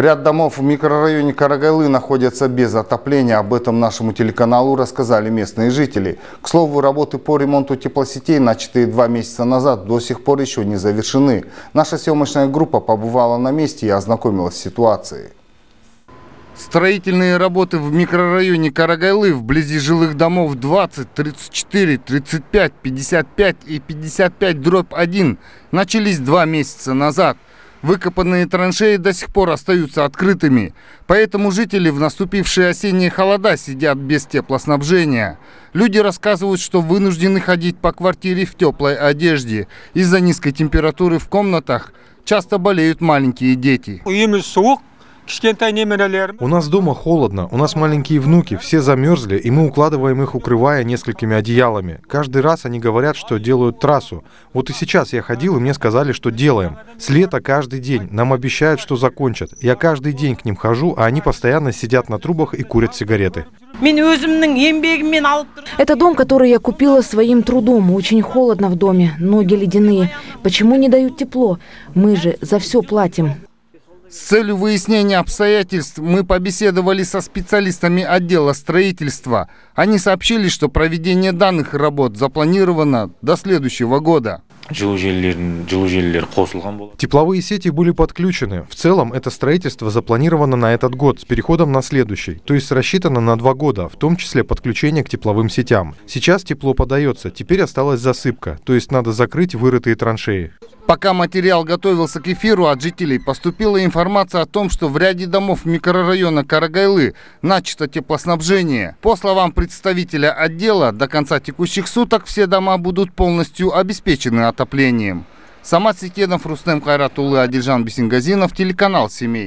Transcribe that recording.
Ряд домов в микрорайоне Карагайлы находятся без отопления. Об этом нашему телеканалу рассказали местные жители. К слову, работы по ремонту теплосетей, начатые два месяца назад, до сих пор еще не завершены. Наша съемочная группа побывала на месте и ознакомилась с ситуацией. Строительные работы в микрорайоне Карагайлы вблизи жилых домов 20, 34, 35, 55 и 55 дробь 1 начались два месяца назад. Выкопанные траншеи до сих пор остаются открытыми, поэтому жители в наступившие осенние холода сидят без теплоснабжения. Люди рассказывают, что вынуждены ходить по квартире в теплой одежде. Из-за низкой температуры в комнатах часто болеют маленькие дети. У нас дома холодно, у нас маленькие внуки, все замерзли, и мы укладываем их, укрывая несколькими одеялами. Каждый раз они говорят, что делают трассу. Вот и сейчас я ходил, и мне сказали, что делаем. С лета каждый день. Нам обещают, что закончат. Я каждый день к ним хожу, а они постоянно сидят на трубах и курят сигареты. Это дом, который я купила своим трудом. Очень холодно в доме, ноги ледяные. Почему не дают тепло? Мы же за все платим. С целью выяснения обстоятельств мы побеседовали со специалистами отдела строительства. Они сообщили, что проведение данных работ запланировано до следующего года. Тепловые сети были подключены. В целом, это строительство запланировано на этот год с переходом на следующий, то есть рассчитано на два года, в том числе подключение к тепловым сетям. Сейчас тепло подается, теперь осталась засыпка, то есть надо закрыть вырытые траншеи. Пока материал готовился к эфиру, от жителей поступила информация о том, что в ряде домов микрорайона Карагайлы начато теплоснабжение. По словам представителя отдела, до конца текущих суток все дома будут полностью обеспечены отоплением. Самат Секенов, Рустем Хайратулы, Адильжан Бесингазинов, телеканал «Семей».